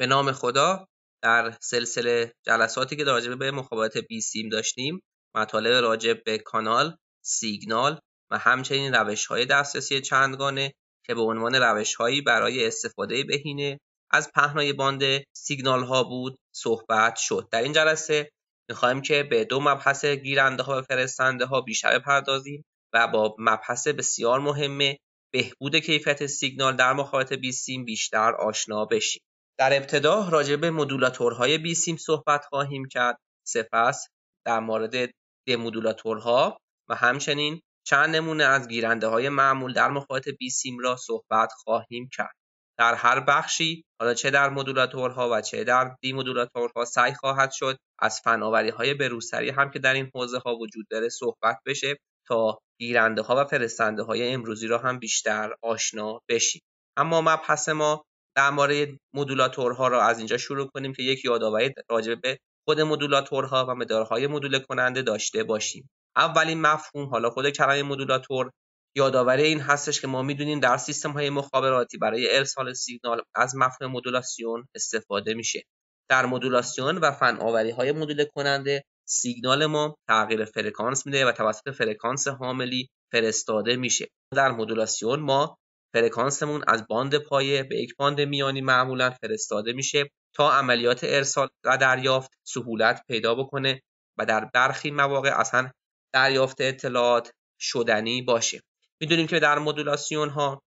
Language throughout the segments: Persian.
به نام خدا در سلسله جلساتی که راجع به مخابرات بی سیم داشتیم مطالب راجع به کانال سیگنال و همچنین روش های دسترسی چندگانه که به عنوان روش هایی برای استفاده بهینه از پهنای باند سیگنال ها بود صحبت شد در این جلسه میخوایم که به دو مبحث گیرنده ها و فرستنده ها بیشتر بپردازیم و با مبحث بسیار مهمه بهبود کیفیت سیگنال در مخابرات بیسیم بیشتر آشنا بشیم در ابتدا راجع به مدولاتورهای بیسیم صحبت خواهیم کرد سپس در مورد دمودولاتورها و همچنین چند نمونه از گیرنده های معمول در مخاط بیسیم را صحبت خواهیم کرد در هر بخشی حالا چه در مدولاتورها و چه در دیمودولاتورها سعی خواهد شد از فناوری های بروسری هم که در این حوزه ها وجود داره صحبت بشه تا گیرنده ها و فرستنده های امروزی را هم بیشتر آشنا بشید اما مبحث ما در مورد مدولاتورها را از اینجا شروع کنیم که یک یادآوری راجع به خود مدولاتورها و مدارهای مدول کننده داشته باشیم اولین مفهوم حالا خود کلمه مدولاتور یادآوری این هستش که ما میدونیم در سیستم های مخابراتی برای ارسال سیگنال از مفهوم مدولاسیون استفاده میشه در مدولاسیون و آوری های مدول کننده سیگنال ما تغییر فرکانس میده و توسط فرکانس حاملی فرستاده میشه در مدولاسیون ما فرکانسمون از باند پایه به یک باند میانی معمولا فرستاده میشه تا عملیات ارسال و دریافت سهولت پیدا بکنه و در برخی مواقع اصلا دریافت اطلاعات شدنی باشه میدونیم که در مدولاسیون ها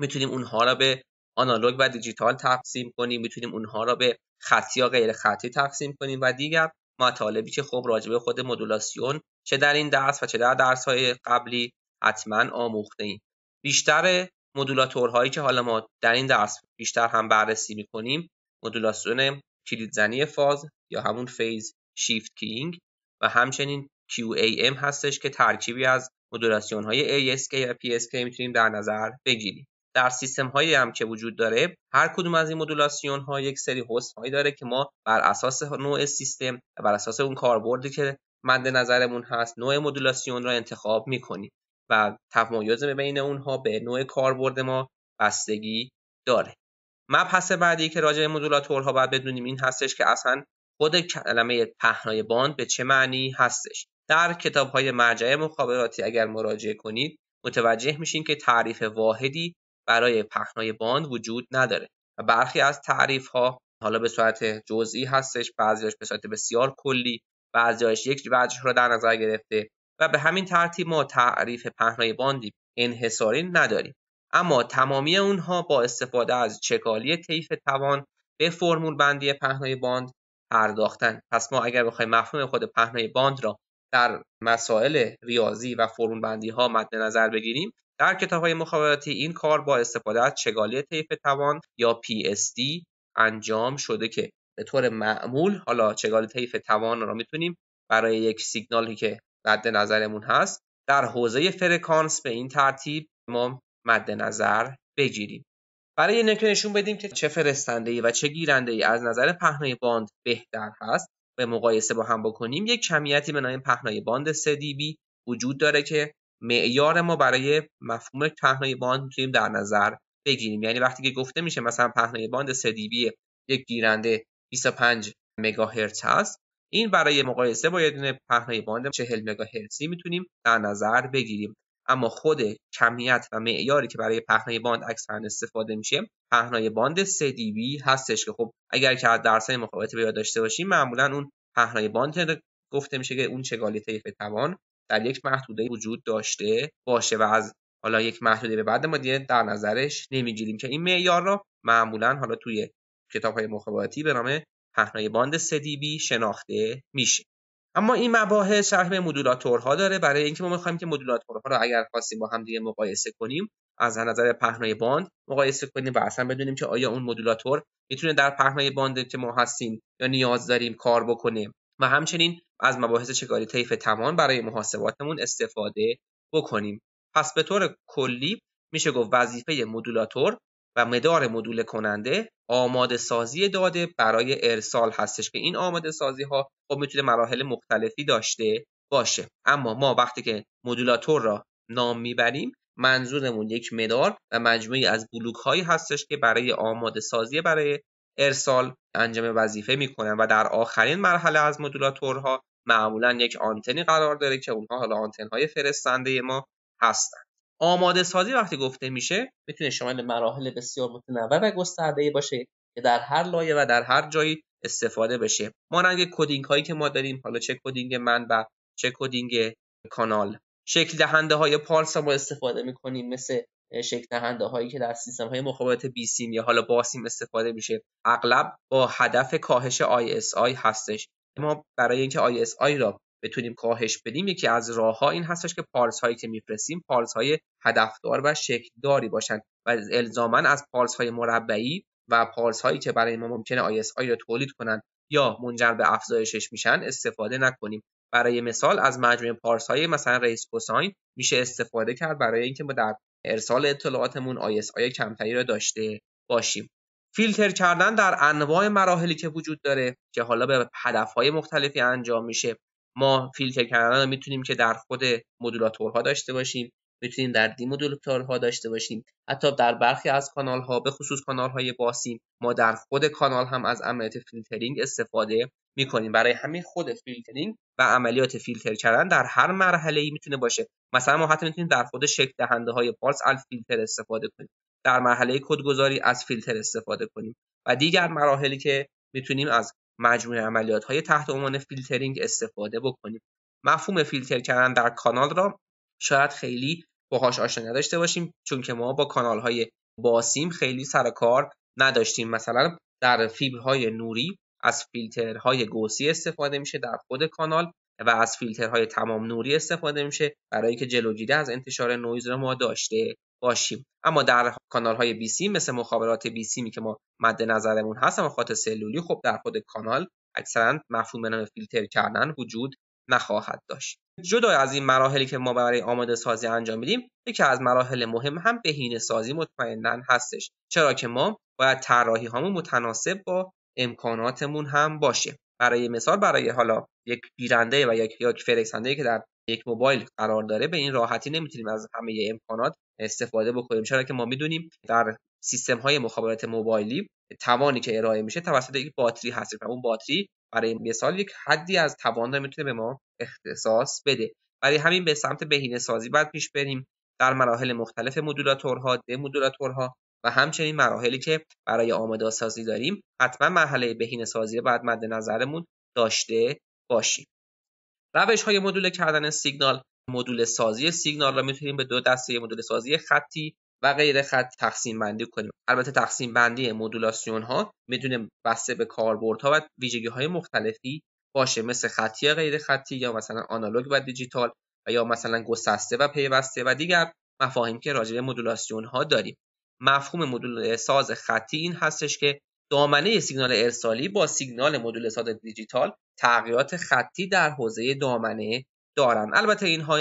میتونیم اونها را به آنالوگ و دیجیتال تقسیم کنیم میتونیم اونها را به خطی یا غیر خطی تقسیم کنیم و دیگر مطالبی که خب به خود مدولاسیون چه در این درس و چه در درس های قبلی حتما آموخته ایم بیشتر مدولاتورهایی که حالا ما در این درس بیشتر هم بررسی میکنیم مدولاسیون کلیدزنی فاز یا همون فیز شیفت کینگ و همچنین QAM هستش که ترکیبی از مدولاسیون های ASK یا PSK میتونیم در نظر بگیریم در سیستم هایی هم که وجود داره هر کدوم از این مدولاسیون ها یک سری هست هایی داره که ما بر اساس نوع سیستم و بر اساس اون کاربردی که مد نظرمون هست نوع مدولاسیون را انتخاب میکنیم و تمایز بین اونها به نوع کاربرد ما بستگی داره مبحث بعدی که راجع به مدولاتورها باید بدونیم این هستش که اصلا خود کلمه پهنای باند به چه معنی هستش در کتاب های مرجع مخابراتی اگر مراجعه کنید متوجه میشین که تعریف واحدی برای پهنای باند وجود نداره و برخی از تعریف ها حالا به صورت جزئی هستش بعضیاش به صورت بسیار کلی بعضیاش یک وجه را در نظر گرفته و به همین ترتیب ما تعریف پهنای باندی انحصاری نداریم اما تمامی اونها با استفاده از چگالی طیف توان به فرمول بندی پهنای باند پرداختن پس ما اگر بخوایم مفهوم خود پهنای باند را در مسائل ریاضی و فرمول بندی ها مد نظر بگیریم در کتاب های مخابراتی این کار با استفاده از چگالی طیف توان یا PSD انجام شده که به طور معمول حالا چگالی طیف توان را میتونیم برای یک سیگنالی که مد نظرمون هست در حوزه فرکانس به این ترتیب ما مد نظر بگیریم برای اینکه نشون بدیم که چه فرستنده ای و چه گیرنده ای از نظر پهنای باند بهتر هست به مقایسه با هم بکنیم یک کمیتی به نام پهنای باند db وجود داره که معیار ما برای مفهوم پهنای باند میتونیم در نظر بگیریم یعنی وقتی که گفته میشه مثلا پهنای باند 3DB یک گیرنده 25 مگاهرتز هست این برای مقایسه باید یه دونه باند 40 مگاهرتزی میتونیم در نظر بگیریم اما خود کمیت و معیاری که برای پهنای باند اکثرا استفاده میشه پهنای باند 3 هستش که خب اگر که از درسای مقایسه به یاد داشته باشیم معمولا اون پهنای باند گفته میشه که اون چگالی طیف توان در یک محدوده وجود داشته باشه و از حالا یک محدوده به بعد ما دیگه در نظرش نمیگیریم که این معیار را معمولا حالا توی کتاب های مخابراتی به نام پهنای باند CDB شناخته میشه اما این مباحث شرح به مدولاتورها داره برای اینکه ما میخوایم که مدولاتورها رو اگر خواستیم با هم دیگه مقایسه کنیم از نظر پهنای باند مقایسه کنیم و اصلا بدونیم که آیا اون مدولاتور میتونه در پهنای باند که ما هستیم یا نیاز داریم کار بکنه و همچنین از مباحث چگاری طیف تمام برای محاسباتمون استفاده بکنیم پس به طور کلی میشه گفت وظیفه مدولاتور و مدار مدول کننده آماده سازی داده برای ارسال هستش که این آماده سازی ها خب میتونه مراحل مختلفی داشته باشه اما ما وقتی که مدولاتور را نام میبریم منظورمون یک مدار و مجموعی از بلوک هایی هستش که برای آماده سازی برای ارسال انجام وظیفه میکنن و در آخرین مرحله از مدولاتورها معمولا یک آنتنی قرار داره که اونها حالا آنتن های فرستنده ما هستن آماده سازی وقتی گفته میشه میتونه شامل مراحل بسیار متنوع و گسترده باشه که در هر لایه و در هر جایی استفاده بشه مانند کدینگ هایی که ما داریم حالا چه کدینگ و چه کدینگ کانال شکل دهنده های پارس ما استفاده میکنیم مثل شکل دهنده هایی که در سیستم های مخابرات بی سیم یا حالا باسیم استفاده میشه اغلب با هدف کاهش ISI هستش ما برای اینکه ISI را بتونیم کاهش بدیم یکی از راه ها این هستش که پارس هایی که میفرستیم پارس های هدفدار و شکلداری باشن و الزاما از پارس های مربعی و پارس هایی که برای ما ممکنه اس آی رو تولید کنن یا منجر به افزایشش میشن استفاده نکنیم برای مثال از مجموعه پارس های مثلا ریس کوساین میشه استفاده کرد برای اینکه ما در ارسال اطلاعاتمون اس آی کمتری را داشته باشیم فیلتر کردن در انواع مراحلی که وجود داره که حالا به های مختلفی انجام میشه ما فیلتر کردن رو میتونیم که در خود مدولاتورها داشته باشیم میتونیم در دی مدولاتورها داشته باشیم حتی در برخی از کانال ها به خصوص کانال های باسی ما در خود کانال هم از عملیات فیلترینگ استفاده میکنیم برای همین خود فیلترینگ و عملیات فیلتر کردن در هر مرحله ای میتونه باشه مثلا ما حتی میتونیم در خود شکل دهنده های پالس الف فیلتر استفاده کنیم در مرحله کدگذاری از فیلتر استفاده کنیم و دیگر مراحلی که میتونیم از مجموعه عملیات های تحت عنوان فیلترینگ استفاده بکنیم مفهوم فیلتر کردن در کانال را شاید خیلی باهاش آشنا نداشته باشیم چون که ما با کانال های باسیم خیلی سر کار نداشتیم مثلا در فیبرهای نوری از فیلترهای گوسی استفاده میشه در خود کانال و از فیلترهای تمام نوری استفاده میشه برای که جلوگیری از انتشار نویز رو ما داشته باشیم اما در کانال های بی سی مثل مخابرات بی سی می که ما مد نظرمون هست و خاطر سلولی خب در خود کانال اکثرا مفهوم نام فیلتر کردن وجود نخواهد داشت جدا از این مراحلی که ما برای آماده سازی انجام میدیم یکی از مراحل مهم هم بهینه سازی مطمئنا هستش چرا که ما باید طراحی هامون متناسب با امکاناتمون هم باشه برای مثال برای حالا یک گیرنده و یک یک که در یک موبایل قرار داره به این راحتی نمیتونیم از همه امکانات استفاده بکنیم چرا که ما میدونیم در سیستم های مخابرات موبایلی توانی که ارائه میشه توسط یک باتری هست و اون باتری برای مثال یک حدی از توان رو میتونه به ما اختصاص بده برای همین به سمت بهینه سازی باید پیش بریم در مراحل مختلف مدولاتورها مدولاتورها و همچنین مراحلی که برای آماده سازی داریم حتما مرحله بهینه سازی رو باید مد نظرمون داشته باشیم روش های مدول کردن سیگنال مدول سازی سیگنال را میتونیم به دو دسته مدول سازی خطی و غیر خط تقسیم بندی کنیم البته تقسیم بندی مدولاسیون ها میتونه بسته به کاربردها و ویژگی های مختلفی باشه مثل خطی غیر خطی یا مثلا آنالوگ و دیجیتال و یا مثلا گسسته و پیوسته و دیگر مفاهیم که راجع به مدولاسیون ها داریم مفهوم مدول ساز خطی این هستش که دامنه سیگنال ارسالی با سیگنال مدول ساز دیجیتال تغییرات خطی در حوزه دامنه دارن البته اینها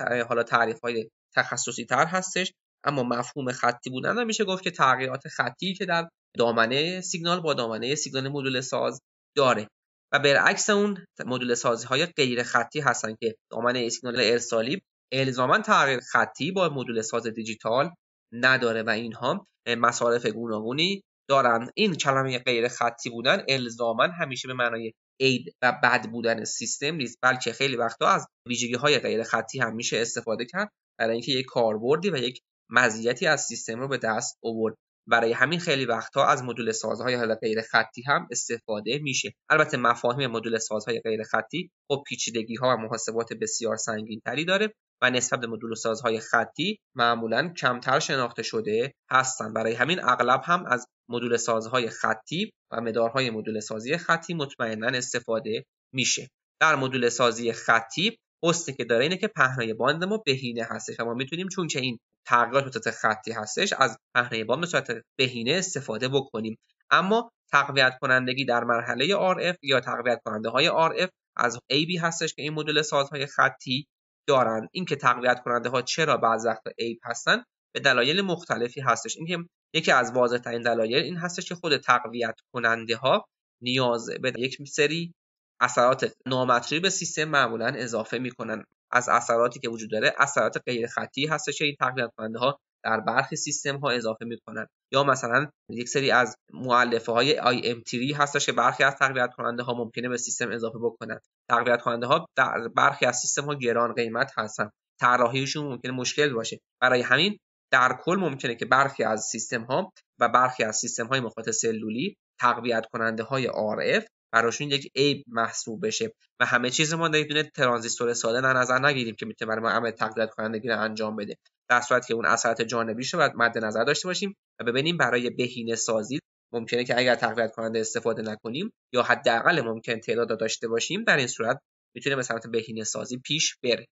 های حالا تعریف های تخصصی تر هستش اما مفهوم خطی بودن هم میشه گفت که تغییرات خطی که در دامنه سیگنال با دامنه سیگنال مدول ساز داره و برعکس اون مدول سازی های غیر خطی هستن که دامنه سیگنال ارسالی الزاما تغییر خطی با مدول ساز دیجیتال نداره و اینها مصارف گوناگونی دارن. این کلمه غیر خطی بودن الزاما همیشه به معنای عیب و بد بودن سیستم نیست بلکه خیلی وقتا از ویژگی های غیر خطی هم میشه استفاده کرد برای اینکه یک کاربردی و یک مزیتی از سیستم رو به دست آورد برای همین خیلی وقتها از مدول سازهای حالا غیر خطی هم استفاده میشه البته مفاهیم مدول سازهای غیر خطی خب پیچیدگی ها و محاسبات بسیار سنگین تری داره و نسبت به مدول سازهای خطی معمولا کمتر شناخته شده هستند برای همین اغلب هم از مدول سازهای خطی و مدارهای مدول سازی خطی مطمئنا استفاده میشه در مدول سازی خطی حسنی که داره اینه که پهنای باند ما بهینه هستش و ما میتونیم چون که این تغییرات به خطی هستش از پهنای باند به صورت بهینه استفاده بکنیم اما تقویت کنندگی در مرحله RF یا تقویت کننده های RF از AB هستش که این مدول سازهای خطی دارند اینکه تقویت کننده ها چرا بعض وقت عیب هستن به دلایل مختلفی هستش اینکه یکی از واضح ترین دلایل این هستش که خود تقویت کننده ها نیاز به یک سری اثرات نامطری به سیستم معمولا اضافه میکنن از اثراتی که وجود داره اثرات غیر خطی هستش که این تقویت کننده ها در برخی سیستم ها اضافه کنند یا مثلا یک سری از مؤلفه های ام هستش که برخی از تقویت کننده ها ممکنه به سیستم اضافه بکنن تقویت کننده ها در برخی از سیستم ها گران قیمت هستند. طراحیشون ممکن مشکل باشه برای همین در کل ممکنه که برخی از سیستم ها و برخی از سیستم های مخاط سلولی تقویت کننده های RF براشون یک عیب محسوب بشه و همه چیز ما ترانزیستور ساده در نظر نگیریم که میتونه ما عمل تقویت کنندگی انجام بده در صورت که اون اثرات جانبی رو مد نظر داشته باشیم و ببینیم برای بهینه سازی ممکنه که اگر تقویت کننده استفاده نکنیم یا حداقل ممکن تعداد داشته باشیم در این صورت میتونیم به سمت بهینه سازی پیش بره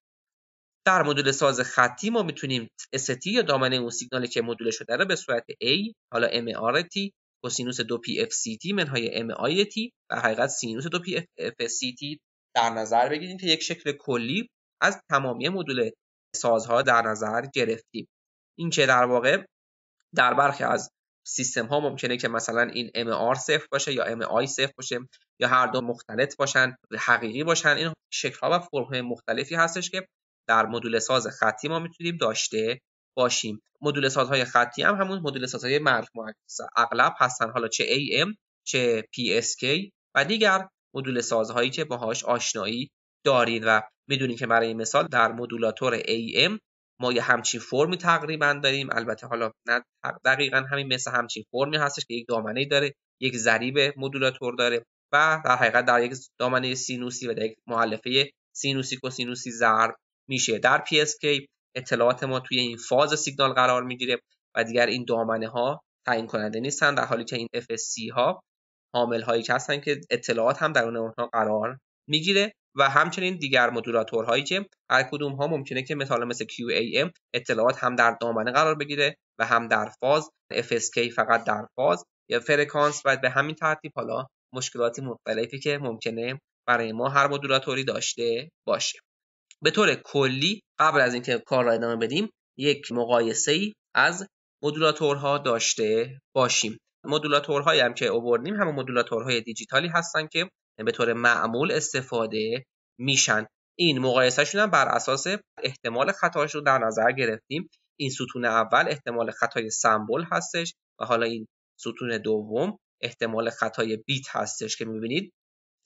در مدول ساز خطی ما میتونیم ST یا دامنه اون سیگنالی که مدول شده رو به صورت A حالا MRT کوسینوس 2 تی منهای تی و حقیقت سینوس 2 تی در نظر بگیریم که یک شکل کلی از تمامی مدول سازها در نظر گرفتیم این که در واقع در برخی از سیستم ها ممکنه که مثلا این MR صفر باشه یا MI صفر باشه یا هر دو مختلط باشن حقیقی باشن این شکل ها و فرم مختلفی هستش که در مدول ساز خطی ما میتونیم داشته باشیم مدول سازهای خطی هم همون مدول سازهای مرف اغلب هستن حالا چه AM چه PSK و دیگر مدول سازهایی که باهاش آشنایی دارید و میدونید که برای مثال در مدولاتور AM ما یه همچین فرمی تقریبا داریم البته حالا نه دقیقا همین مثل همچین فرمی هستش که یک دامنه داره یک ضریب مدولاتور داره و در حقیقت در یک دامنه سینوسی و در یک محلفه سینوسی کوسینوسی ضرب میشه در PSK اطلاعات ما توی این فاز سیگنال قرار میگیره و دیگر این دامنه ها تعیین کننده نیستن در حالی که این FSC ها حامل هایی که هستن که اطلاعات هم در اونها قرار میگیره و همچنین دیگر مدولاتورهایی که هر کدوم ها ممکنه که مثال مثل QAM اطلاعات هم در دامنه قرار بگیره و هم در فاز FSK فقط در فاز یا فرکانس و به همین ترتیب حالا مشکلاتی مختلفی که ممکنه برای ما هر مدولاتوری داشته باشه به طور کلی قبل از اینکه کار را ادامه بدیم یک مقایسه ای از مدولاتورها داشته باشیم مدولاتورهایی هم که اووردیم همه مدولاتورهای دیجیتالی هستن که یعنی به طور معمول استفاده میشن این مقایسهشون هم بر اساس احتمال خطاش رو در نظر گرفتیم این ستون اول احتمال خطای سمبل هستش و حالا این ستون دوم احتمال خطای بیت هستش که میبینید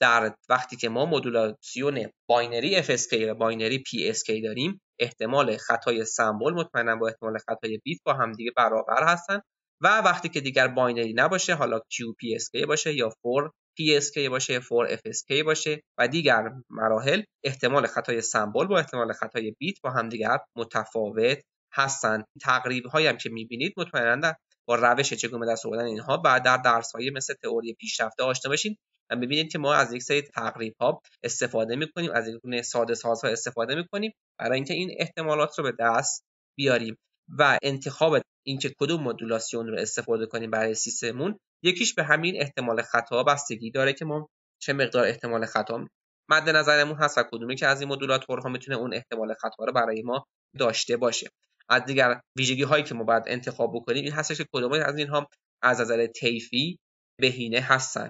در وقتی که ما مدولاسیون باینری FSK و باینری PSK داریم احتمال خطای سمبل مطمئنا با احتمال خطای بیت با همدیگه برابر هستن و وقتی که دیگر باینری نباشه حالا QPSK باشه یا 4 PSK باشه 4FSK باشه و دیگر مراحل احتمال خطای سمبل با احتمال خطای بیت با همدیگر متفاوت هستند تقریب هایی هم که میبینید مطمئنا با روش چگونه دست آوردن اینها بعد در درس های مثل تئوری پیشرفته آشنا بشین و ببینید که ما از یک سری تقریب ها استفاده میکنیم از یک ساده سازها استفاده میکنیم برای اینکه این احتمالات رو به دست بیاریم و انتخاب اینکه کدوم مدولاسیون رو استفاده کنیم برای سیستمون یکیش به همین احتمال خطا بستگی داره که ما چه مقدار احتمال خطا مد نظرمون هست و کدومی که از این مدولاتورها میتونه اون احتمال خطا رو برای ما داشته باشه از دیگر ویژگی هایی که ما باید انتخاب بکنیم این هستش که کدومی از اینها از نظر طیفی بهینه هستن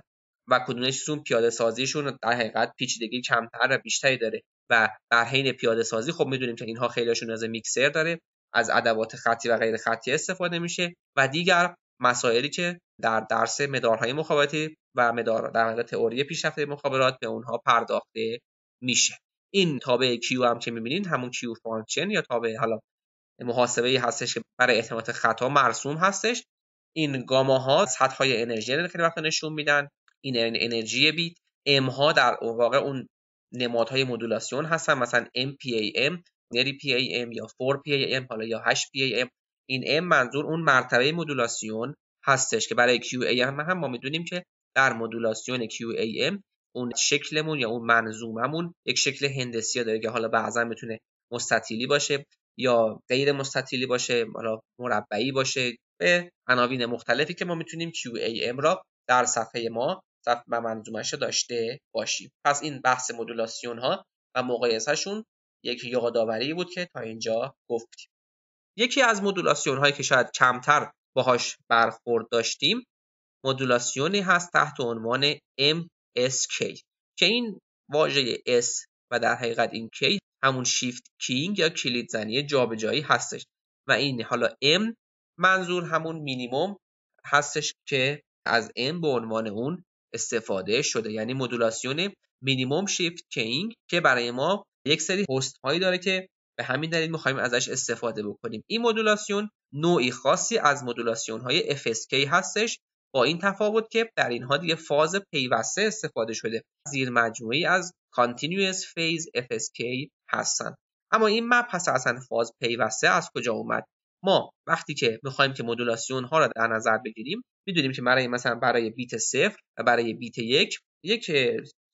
و کدومشون پیاده سازیشون در حقیقت پیچیدگی کمتر و بیشتری داره و در حین پیاده سازی خب میدونیم که اینها خیلیشون از میکسر داره از ادوات خطی و غیر خطی استفاده میشه و دیگر مسائلی که در درس مدارهای مخابراتی و مدار در حالت تئوری پیشرفته مخابرات به اونها پرداخته میشه این تابع کیو هم که میبینید همون کیو فانکشن یا تابع حالا محاسبه هستش که برای احتمالات خطا مرسوم هستش این گاما ها سطح های انرژی رو خیلی نشون میدن این انرژی بیت ام ها در واقع اون نمادهای مدولاسیون هستن مثلا MPAM نری ام یا 4 ام حالا یا 8 ام این ام منظور اون مرتبه مدولاسیون هستش که برای QAM هم ما میدونیم که در مدولاسیون QAM اون شکلمون یا اون منظوممون یک شکل هندسی داره که حالا بعضا میتونه مستطیلی باشه یا غیر مستطیلی باشه حالا مربعی باشه به عناوین مختلفی که ما میتونیم QAM را در صفحه ما و منظومش داشته باشیم پس این بحث مدولاسیون ها و مقایسهشون یک یادآوری بود که تا اینجا گفتیم یکی از مدولاسیون هایی که شاید کمتر باهاش برخورد داشتیم مدولاسیونی هست تحت عنوان MSK که این واژه S و در حقیقت این K همون شیفت کینگ یا کلیدزنی جابجایی هستش و این حالا M منظور همون مینیمم هستش که از M به عنوان اون استفاده شده یعنی مدولاسیون مینیمم شیفت کینگ که برای ما یک سری هست هایی داره که به همین دلیل میخوایم ازش استفاده بکنیم این مدولاسیون نوعی خاصی از های FSK هستش با این تفاوت که در اینها دیگه فاز پیوسته استفاده شده زیر مجموعی از Continuous Phase FSK هستن اما این پس اصلا فاز پیوسته از کجا اومد ما وقتی که میخوایم که مدولاسیون ها را در نظر بگیریم میدونیم که برای مثلا برای بیت صفر و برای بیت یک یک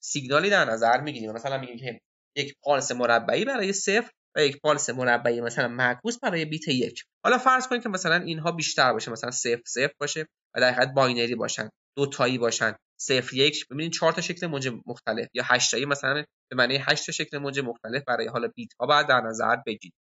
سیگنالی در نظر میگیریم مثلا میگیم که یک پالس مربعی برای صفر و یک پالس مربعی مثلا معکوس برای بیت یک حالا فرض کنید که مثلا اینها بیشتر باشه مثلا صفر صفر باشه و در حقیقت باینری باشن دو تایی باشن صفر یک ببینید چهار تا شکل موج مختلف یا هشت تایی مثلا به معنی هشت تا شکل موج مختلف برای حالا بیت ها بعد در نظر بگیرید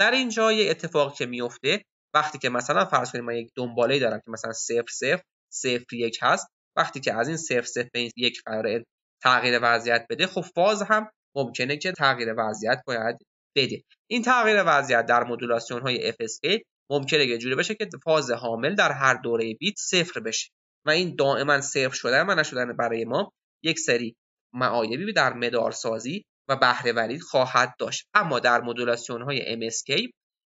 در اینجا جای اتفاقی که میفته وقتی که مثلا فرض کنیم من یک دنباله دارم که مثلا صفر صفر صفر یک هست وقتی که از این صفر صفر به یک قرار تغییر وضعیت بده خب فاز هم ممکنه که تغییر وضعیت باید این تغییر وضعیت در مدولاسیون های اف ممکنه یه جوری بشه که فاز حامل در هر دوره بیت صفر بشه و این دائما صفر شدن و نشدن برای ما یک سری معایبی در مدارسازی و بهرهوری خواهد داشت اما در مدولاسیون های MSK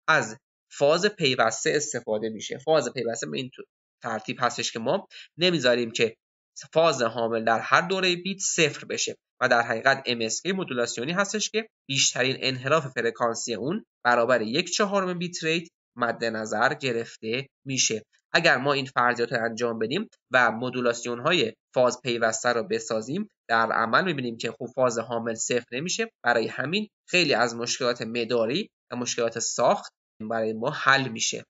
از فاز پیوسته استفاده میشه فاز پیوسته به این ترتیب هستش که ما نمیذاریم که فاز حامل در هر دوره بیت صفر بشه و در حقیقت MSK مدولاسیونی هستش که بیشترین انحراف فرکانسی اون برابر یک چهارم بیت ریت مد نظر گرفته میشه اگر ما این فرضیات رو انجام بدیم و مدولاسیون های فاز پیوسته رو بسازیم در عمل میبینیم که خب فاز حامل صفر نمیشه برای همین خیلی از مشکلات مداری و مشکلات ساخت برای ما حل میشه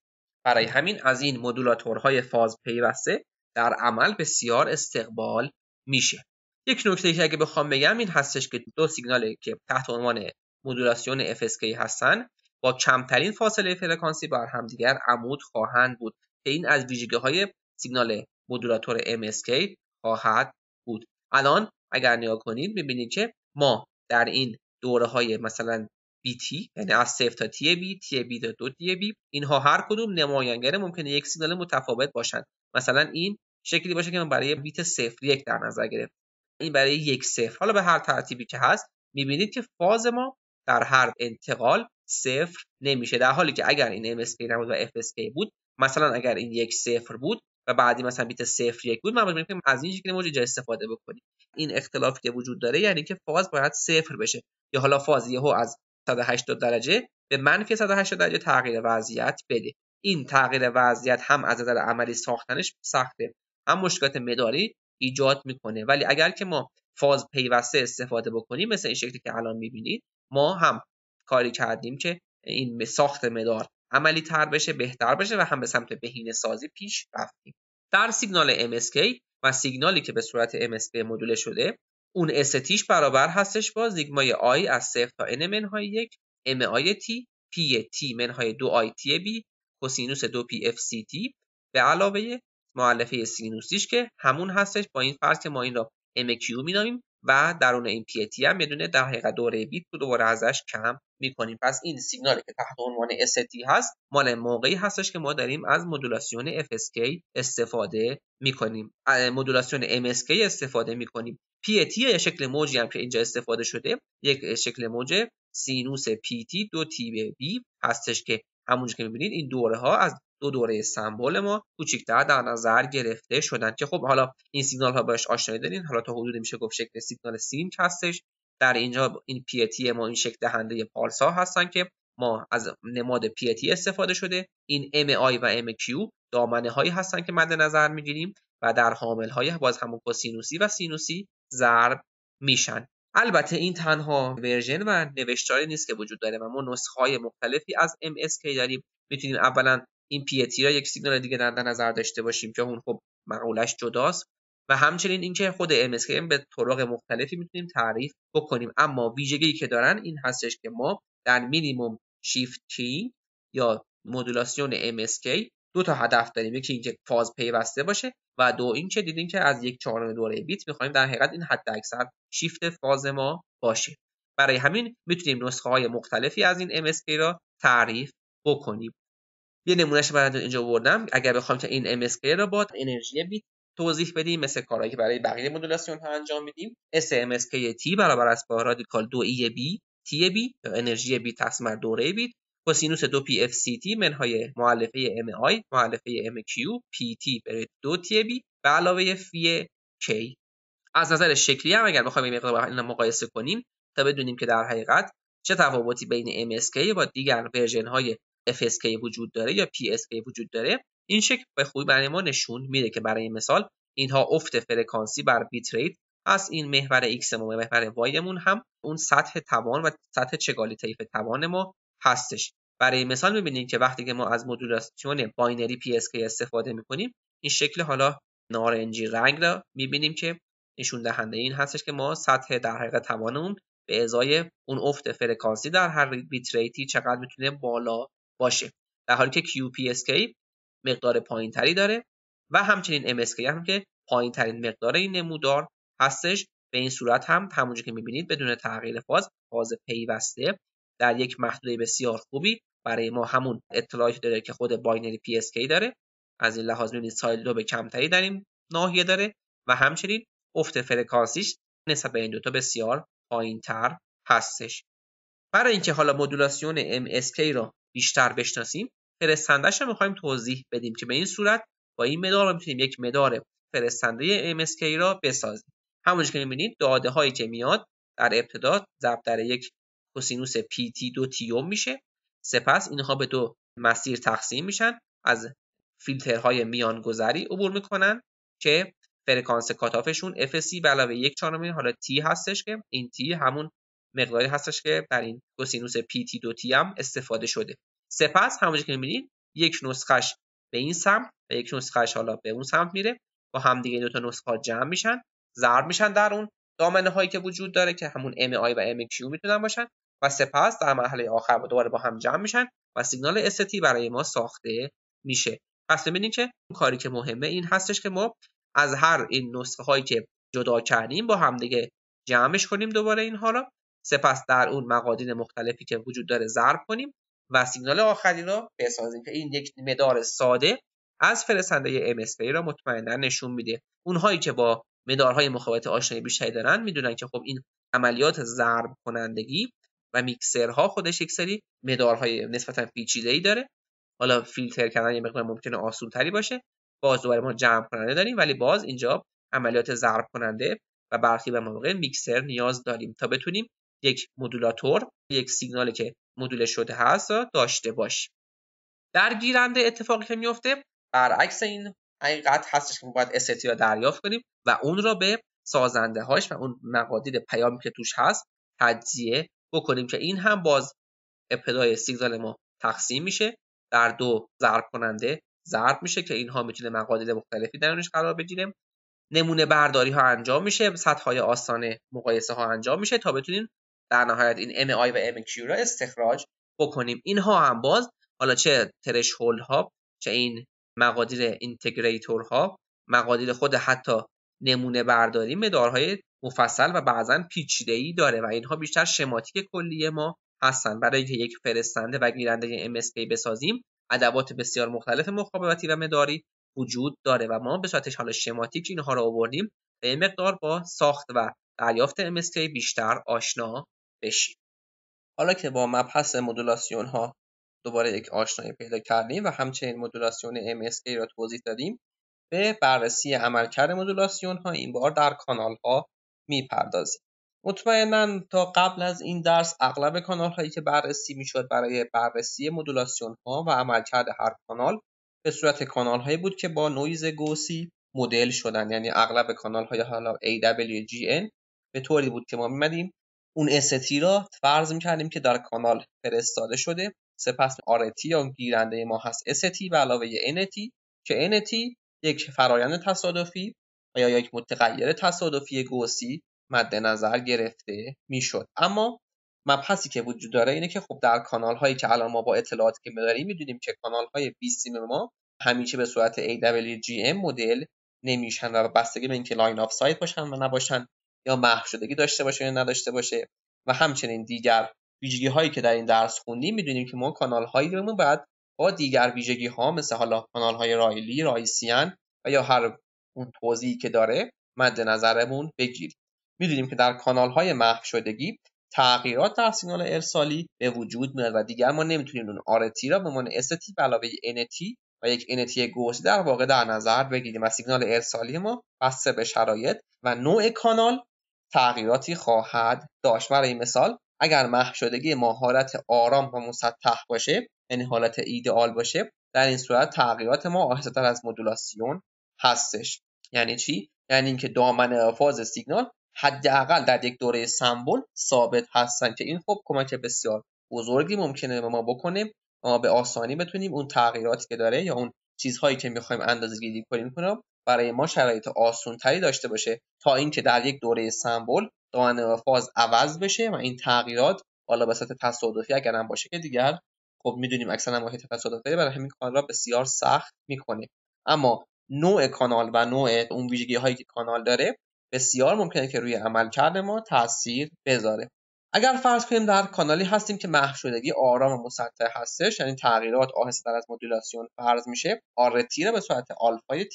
برای همین از این مدولاتورهای فاز پیوسته در عمل بسیار استقبال میشه یک نکته که اگه بخوام بگم این هستش که دو سیگنال که تحت عنوان مدولاسیون FSK هستن با کمترین فاصله فرکانسی بر همدیگر عمود خواهند بود که این از ویژگی های سیگنال مدولاتور MSK خواهد بود الان اگر نگاه کنید میبینید که ما در این دوره های مثلا BT یعنی از 0 تا TB, بی تا 2 بی اینها هر کدوم نماینگر ممکنه یک سیگنال متفاوت باشند مثلا این شکلی باشه که من برای بیت صفر یک در نظر گرفت این برای یک صفر حالا به هر ترتیبی که هست میبینید که فاز ما در هر انتقال صفر نمیشه در حالی که اگر این MSK نبود و FSK بود مثلا اگر این یک صفر بود و بعدی مثلا بیت صفر یک بود ما باید از این شکل موج استفاده بکنیم این اختلافی که وجود داره یعنی که فاز باید صفر بشه یا حالا فاز یهو از 180 درجه به منفی 180 درجه تغییر وضعیت بده این تغییر وضعیت هم از نظر عملی ساختنش سخته هم مشکلات مداری ایجاد میکنه ولی اگر که ما فاز پیوسته استفاده بکنیم مثل این شکلی که الان میبینید ما هم کاری کردیم که این ساخت مدار عملی تر بشه بهتر بشه و هم به سمت بهینه سازی پیش رفتیم در سیگنال MSK و سیگنالی که به صورت MSK مدوله شده اون استیش برابر هستش با زیگمای آی از 0 تا n منهای یک ام آی تی پی تی منهای دو آی تی بی 2 پی اف سی تی به علاوه معلفه سینوسیش که همون هستش با این فرض که ما این را MQ مینامیم و درون این pt هم دونه در حقیقت دوره بیت رو دوباره ازش کم میکنیم پس این سیگنالی که تحت عنوان ST هست مال موقعی هستش که ما داریم از مدولاسیون FSK استفاده میکنیم مدولاسیون MSK استفاده میکنیم PAT یا شکل موجی هم که اینجا استفاده شده یک شکل موج سینوس PT دو تی به بی هستش که همونجور که میبینید این دوره ها از دو دوره سمبل ما کوچیک‌تر در نظر گرفته شدن که خب حالا این سیگنال ها باش آشنایی دارین حالا تا حدودی میشه گفت شکل سیگنال سینک هستش در اینجا این پیتی ما این شکل دهنده پالسا هستن که ما از نماد پیتی استفاده شده این ام آی و MQ دامنه هایی هستن که مد نظر میگیریم و در حامل های باز همون کوسینوسی و سینوسی ضرب میشن البته این تنها ورژن و نوشتاری نیست که وجود داره و ما نسخه های مختلفی از MSK داریم میتونیم اولا این پیتی را یک سیگنال دیگه در نظر داشته باشیم که اون خب مقولش جداست و همچنین اینکه خود MSKM به طرق مختلفی میتونیم تعریف بکنیم اما ویژگی که دارن این هستش که ما در مینیموم شیفت کی یا مدولاسیون MSK دو تا هدف داریم یکی اینکه فاز پیوسته باشه و دو اینکه دیدیم که از یک چهارم دوره بیت میخوایم در حقیقت این حد اکثر شیفت فاز ما باشه برای همین میتونیم نسخه های مختلفی از این MSK را تعریف بکنیم یه نمونهش برای اینجا بردم اگر بخوام که این ام اس کی رو با انرژی بیت توضیح بدیم مثل کارهایی که برای بقیه مدولاسیون ها انجام میدیم اس اس ام کی تی برابر است با رادیکال 2 ای بی تی بی انرژی بی تسمر دوره بیت با سینوس 2 پی اف سی تی منهای مؤلفه ام آی مؤلفه ام کیو پی تی بر 2 تی بی به علاوه فی کی از نظر شکلی هم اگر بخوایم این مقدار اینا مقایسه کنیم تا بدونیم که در حقیقت چه تفاوتی بین MSK با دیگر ورژن های FSK وجود داره یا PSK وجود داره این شکل به خوبی برای ما نشون میده که برای مثال اینها افت فرکانسی بر بیت ریت از این محور X و محور Y هم اون سطح توان و سطح چگالی طیف توان ما هستش برای مثال میبینیم که وقتی که ما از مدولاسیون باینری PSK استفاده میکنیم این شکل حالا نارنجی رنگ را میبینیم که نشون دهنده این هستش که ما سطح در حقیقت توانمون به ازای اون افت فرکانسی در هر بیت چقدر میتونه بالا باشه در حالی که QPSK مقدار پایین تری داره و همچنین MSK هم که پایین ترین مقدار این نمودار هستش به این صورت هم همونجا که میبینید بدون تغییر فاز فاز پیوسته در یک محدوده بسیار خوبی برای ما همون اطلاعاتی داره که خود باینری PSK داره از این لحاظ میبینید سایل به کمتری در این ناحیه داره و همچنین افت فرکانسیش نسبت به این دوتا بسیار تر هستش برای اینکه حالا مدولاسیون MSK را بیشتر بشناسیم فرستندهش رو میخوایم توضیح بدیم که به این صورت با این مدار میتونیم یک مدار فرستنده MSK را بسازیم همونجور که میبینید داده هایی که میاد در ابتدا ضرب در یک کوسینوس تی دو تیوم میشه سپس اینها به دو مسیر تقسیم میشن از فیلترهای گذری عبور میکنن که فرکانس کاتافشون اف سی علاوه یک چهارم حالا تی هستش که این تی همون مقداری هستش که بر این کوسینوس پی تی دو تی هم استفاده شده سپس همونجوری که میبینید یک نسخش به این سمت و یک نسخش حالا به اون سمت میره با همدیگه دو تا نسخه جمع میشن ضرب میشن در اون دامنه هایی که وجود داره که همون ام آی و ام کیو میتونن باشن و سپس در مرحله آخر دوباره با هم جمع میشن و سیگنال استی برای ما ساخته میشه پس ببینید که کاری که مهمه این هستش که ما از هر این نسخه هایی که جدا کردیم با همدیگه جمعش کنیم دوباره اینها رو سپس در اون مقادین مختلفی که وجود داره ضرب کنیم و سیگنال آخری رو، بسازیم که این یک مدار ساده از فرستنده MSP را مطمئنا نشون میده اونهایی که با مدارهای مخابرات آشنایی بیشتری دارن میدونن که خب این عملیات ضرب کنندگی و میکسرها خودش یک سری مدارهای نسبتا پیچیده ای داره حالا فیلتر کردن یه مقدار ممکنه آسون تری باشه باز دوباره ما جمع کننده داریم ولی باز اینجا عملیات ضرب کننده و برخی به موقع میکسر نیاز داریم تا بتونیم یک مدولاتور یک سیگنالی که مدول شده هست داشته باش در گیرنده اتفاقی که میفته برعکس این حقیقت هستش که ما باید استیتی دریافت کنیم و اون را به سازنده هاش و اون مقادیر پیامی که توش هست تجزیه بکنیم که این هم باز ابتدای سیگنال ما تقسیم میشه در دو ضرب کننده ضرب میشه که اینها میتونه مقادیر مختلفی درونش قرار بگیره نمونه برداری ها انجام میشه سطح های آسان مقایسه ها انجام میشه تا بتونیم در نهایت این MI و MQ را استخراج بکنیم اینها هم باز حالا چه ترش هول ها چه این مقادیر اینتگریتور ها مقادیر خود حتی نمونه برداری مدارهای مفصل و بعضا پیچیده ای داره و اینها بیشتر شماتیک کلی ما هستند برای اینکه یک فرستنده و گیرنده MSK بسازیم ادوات بسیار مختلف مخابراتی و مداری وجود داره و ما به صورت حالا شماتیک اینها رو آوردیم به مقدار با ساخت و دریافت MSK بیشتر آشنا حالا که با مبحث مدولاسیون ها دوباره یک آشنایی پیدا کردیم و همچنین مدولاسیون MSK را توضیح دادیم به بررسی عملکرد مدولاسیون ها این بار در کانال ها میپردازیم مطمئنا تا قبل از این درس اغلب کانال هایی که بررسی میشد برای بررسی مدولاسیون ها و عملکرد هر کانال به صورت کانال هایی بود که با نویز گوسی مدل شدن یعنی اغلب کانال های حالا AWGN به طوری بود که ما میمدیم اون استی را فرض میکردیم که در کانال فرستاده شده سپس آرتی یا گیرنده ما هست استی به علاوه انتی که انتی یک فرایند تصادفی یا یک متغیر تصادفی گوسی مد نظر گرفته میشد اما مبحثی که وجود داره اینه که خب در کانال هایی که الان ما با اطلاعاتی که داریم میدونیم که کانال های سیم ما همیشه به صورت AWGM مدل نمیشن و بستگی به اینکه لاین آف سایت باشن و نباشن یا محو شدگی داشته باشه یا نداشته باشه و همچنین دیگر ویژگی هایی که در این درس خوندیم میدونیم که ما کانال هایی رو باید با دیگر ویژگی ها مثل حالا کانال های رایلی، رایسیان و یا هر اون توضیحی که داره مد نظرمون بگیریم میدونیم که در کانال های محو شدگی تغییرات در سیگنال ارسالی به وجود میاد و دیگر ما نمیتونیم اون آرتی را به عنوان اس به علاوه NT و یک انتی گوش در واقع در نظر بگیریم و سیگنال ارسالی ما بسته به شرایط و نوع کانال تغییراتی خواهد داشت برای مثال اگر محو شدگی ما حالت آرام و مسطح باشه یعنی حالت ایدئال باشه در این صورت تغییرات ما آهستهتر از مدولاسیون هستش یعنی چی یعنی اینکه دامن فاز سیگنال حداقل در یک دوره سمبل ثابت هستن که این خوب کمک بسیار بزرگی ممکنه به ما بکنه ما به آسانی بتونیم اون تغییراتی که داره یا اون چیزهایی که میخوایم اندازه‌گیری کنیم کنم. برای ما شرایط تری داشته باشه تا اینکه در یک دوره سمبل دامنه فاز عوض بشه و این تغییرات به صورت تصادفی اگر هم باشه که دیگر خب میدونیم اکثرا محیط تصادفی برای همین کانال را بسیار سخت میکنه اما نوع کانال و نوع اون ویژگی هایی که کانال داره بسیار ممکنه که روی عملکرد ما تاثیر بذاره اگر فرض کنیم در کانالی هستیم که محو شدگی آرام و مسطح هستش یعنی تغییرات آهسته از مدولاسیون فرض میشه آر به صورت آلفای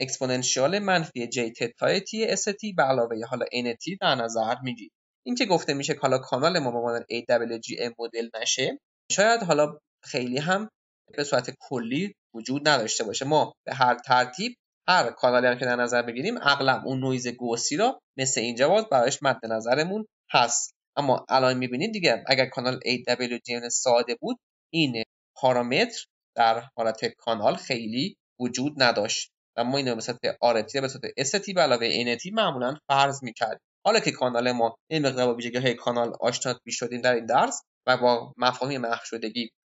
اکسپوننشیال منفی j تتای تی st به علاوه حالا ان تی در نظر میگیریم این که گفته میشه که حالا کانال ما با AWGM مدل نشه شاید حالا خیلی هم به صورت کلی وجود نداشته باشه ما به هر ترتیب هر کانالی هم که در نظر بگیریم اغلب اون نویز گوسی را مثل اینجا باز برایش مد نظرمون هست اما الان میبینید دیگه اگر کانال AWGN ساده بود این پارامتر در حالت کانال خیلی وجود نداشت و ما اینو به صورت آرتی به صورت استی به علاوه انتی معمولا فرض میکردیم حالا که کانال ما این مقدار با ویژگی کانال آشنا شدیم در این درس و با مفاهیم محو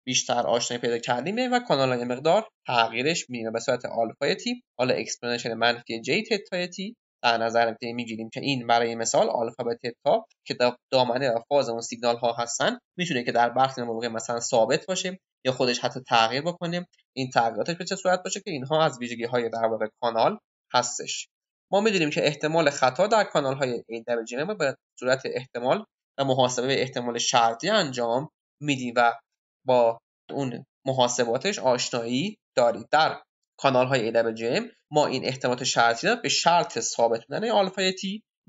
بیشتر آشنایی پیدا کردیم و کانال این مقدار تغییرش میدیم به صورت الفا تی حالا اکسپلنیشن منفی جی تتا تی در نظر میگیریم که این برای مثال آلفا به تتا که دامنه و فاز اون سیگنال ها هستن میتونه که در برخی مواقع مثلا ثابت باشه یا خودش حتی تغییر بکنیم این تغییراتش به چه صورت باشه که اینها از ویژگی های در واقع کانال هستش ما میدونیم که احتمال خطا در کانال های AWGM به صورت احتمال و محاسبه به احتمال شرطی انجام میدیم و با اون محاسباتش آشنایی دارید در کانال های AWGM ما این احتمالات شرطی را به شرط ثابت بودن آلفای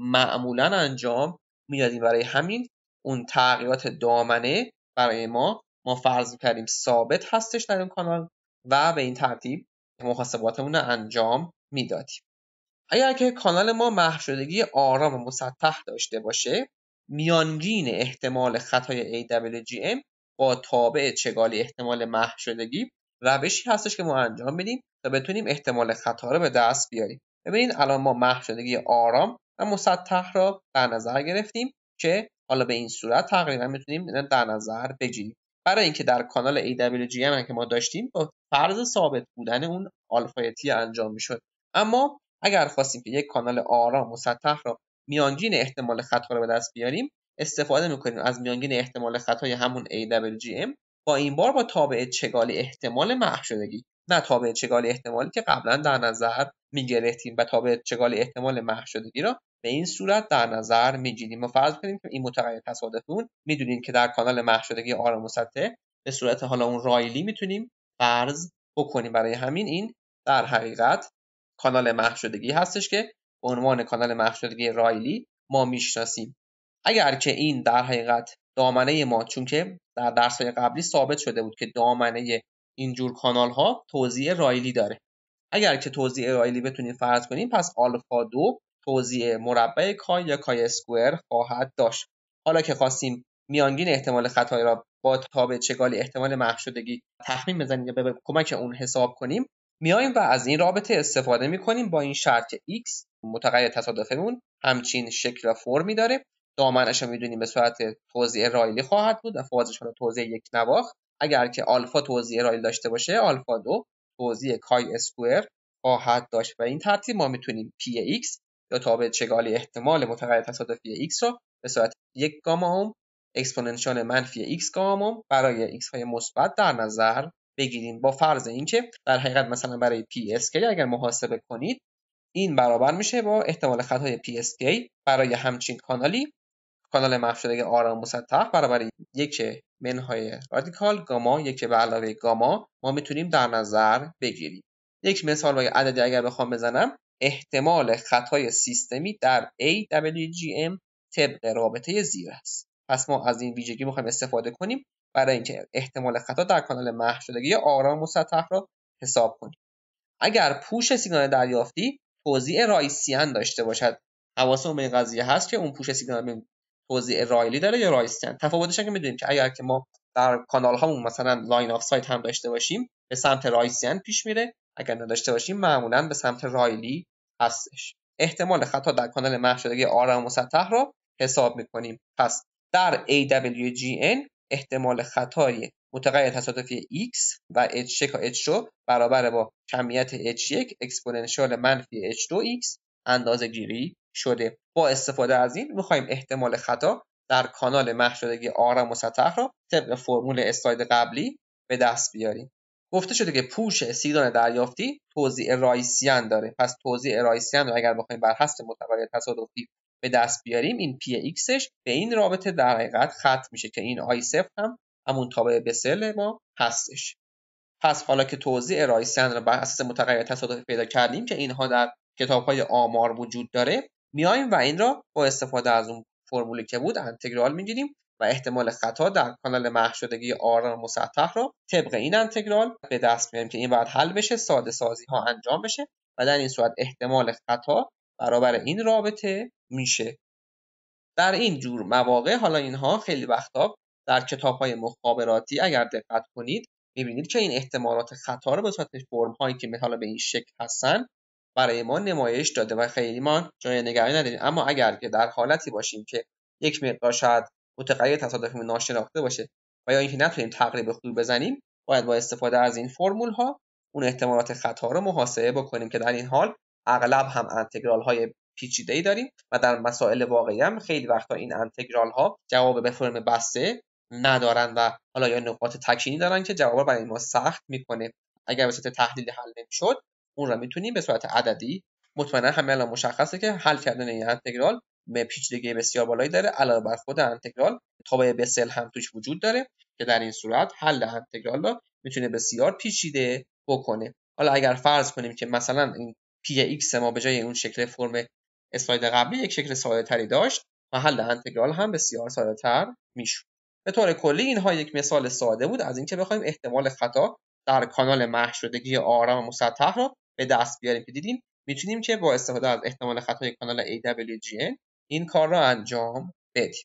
معمولا انجام میدادیم برای همین اون تغییرات دامنه برای ما ما فرض کردیم ثابت هستش در این کانال و به این ترتیب محاسباتمون رو انجام میدادیم اگر که کانال ما محو شدگی آرام و مسطح داشته باشه میانگین احتمال خطای AWGM با تابع چگالی احتمال محو شدگی روشی هستش که ما انجام میدیم تا بتونیم احتمال خطا رو به دست بیاریم ببینید الان ما محو شدگی آرام و مسطح را در نظر گرفتیم که حالا به این صورت تقریبا میتونیم در نظر بگیریم برای اینکه در کانال AWGM هم که ما داشتیم با فرض ثابت بودن اون آلفایتی انجام میشد اما اگر خواستیم که یک کانال آرام مسطح را میانگین احتمال خطا را به دست بیاریم استفاده میکنیم از میانگین احتمال خطای همون AWGM با این بار با تابع چگالی احتمال محو شدگی نه تابع چگالی احتمالی که قبلا در نظر میگرفتیم و تا به چگال احتمال محو شدگی را به این صورت در نظر میگیریم و فرض کنیم که این متغیر تصادفون میدونیم که در کانال محو شدگی به صورت حالا اون رایلی میتونیم فرض بکنیم برای همین این در حقیقت کانال محو شدگی هستش که به عنوان کانال محو رایلی ما میشناسیم اگر که این در حقیقت دامنه ما چون که در درس قبلی ثابت شده بود که دامنه این کانال ها توزیع رایلی داره اگر که توضیع رایلی بتونیم فرض کنیم پس آلفا دو توضیع مربع کای یا کای اسکوئر خواهد داشت حالا که خواستیم میانگین احتمال خطای را با تابع چگالی احتمال محو شدگی تخمین بزنیم یا به کمک اون حساب کنیم میایم و از این رابطه استفاده میکنیم با این شرط x متغیر تصادفمون همچین شکل و فرمی داره دامنش رو میدونیم به صورت توضیع رایلی خواهد بود و فازش رو یک نواخت اگر که آلفا توضیع رایلی داشته باشه آلفا دو توزیع کای اسکوئر خواهد داشت و این ترتیب ما میتونیم پی x یا تابع چگالی احتمال متغیر تصادفی x رو به صورت یک گاما هم اکسپوننشیال منفی x گاما برای x های مثبت در نظر بگیریم با فرض اینکه در حقیقت مثلا برای PSK اگر محاسبه کنید این برابر میشه با احتمال خطای PSK برای همچین کانالی کانال محو شده آرام مسطح برابر یک منهای رادیکال گاما یک به علاوه گاما ما میتونیم در نظر بگیریم یک مثال با عددی اگر بخوام بزنم احتمال خطای سیستمی در AWGM طبق رابطه زیر است پس ما از این ویژگی میخوایم استفاده کنیم برای اینکه احتمال خطا در کانال محو شدگی آرام مسطح را حساب کنیم اگر پوش سیگنال دریافتی توزیع رایسیان داشته باشد حواسم به این قضیه هست که اون پوش سیگنال توزیع رایلی داره یا رایستن تفاوتش که میدونیم که اگر که ما در کانال هامون مثلا لاین آف سایت هم داشته باشیم به سمت رایسیان پیش میره اگر نداشته باشیم معمولا به سمت رایلی هستش احتمال خطا در کانال محو شدگی آرام سطح را حساب میکنیم پس در AWGN احتمال خطای متغیر تصادفی x و h1 و h برابر با کمیت h1 اکسپوننشال منفی h2x اندازه گیری شده با استفاده از این میخوایم احتمال خطا در کانال محشدگی آرام آرم و سطح را طبق فرمول اسلاید قبلی به دست بیاریم گفته شده که پوش سیدان دریافتی توزیع رایسیان داره پس توزیع رایسیان را اگر بخوایم بر حسب متغیر تصادفی به دست بیاریم این پی ایکسش به این رابطه در حقیقت ختم میشه که این آی صفر هم همون تابع بسل ما هستش پس حالا که توزیع رایسیان رو بر اساس متغیر تصادفی پیدا کردیم که اینها در کتاب آمار وجود داره میایم و این را با استفاده از اون فرمولی که بود انتگرال میگیریم و احتمال خطا در کانال محشودگی شدگی و مسطح را طبق این انتگرال به دست میاریم که این باید حل بشه ساده سازی ها انجام بشه و در این صورت احتمال خطا برابر این رابطه میشه در این جور مواقع حالا اینها خیلی وقتا در کتاب های مخابراتی اگر دقت کنید میبینید که این احتمالات خطا رو به صورت فرم هایی که مثلا به این شکل هستن برای ما نمایش داده و خیلی ما جای نگرانی نداریم اما اگر که در حالتی باشیم که یک مقدار شاید متغیر تصادفی ناشناخته باشه و یا اینکه نتونیم تقریب خوب بزنیم باید با استفاده از این فرمول ها اون احتمالات خطا رو محاسبه بکنیم که در این حال اغلب هم انتگرال های پیچیده ای داریم و در مسائل واقعی هم خیلی وقتا این انتگرال ها جواب به فرم بسته ندارن و حالا یا نقاط تکینی دارن که جواب برای ما سخت میکنه اگر به صورت تحلیل حل نمیشد اون را میتونیم به صورت عددی مطمئنا همه الان مشخصه که حل کردن این انتگرال به پیچیدگی بسیار بالایی داره علاوه بر خود انتگرال تابع بسل هم توش وجود داره که در این صورت حل انتگرال را میتونه بسیار پیچیده بکنه حالا اگر فرض کنیم که مثلا این پی ایکس ما به جای اون شکل فرم اسلاید قبلی یک شکل ساده تری داشت و حل انتگرال هم بسیار ساده تر میشد به طور کلی اینها یک مثال ساده بود از اینکه بخوایم احتمال خطا در کانال محشودگی آرام مسطح رو به دست بیاریم که دیدیم میتونیم که با استفاده از احتمال خطای کانال AWGN این کار را انجام بدیم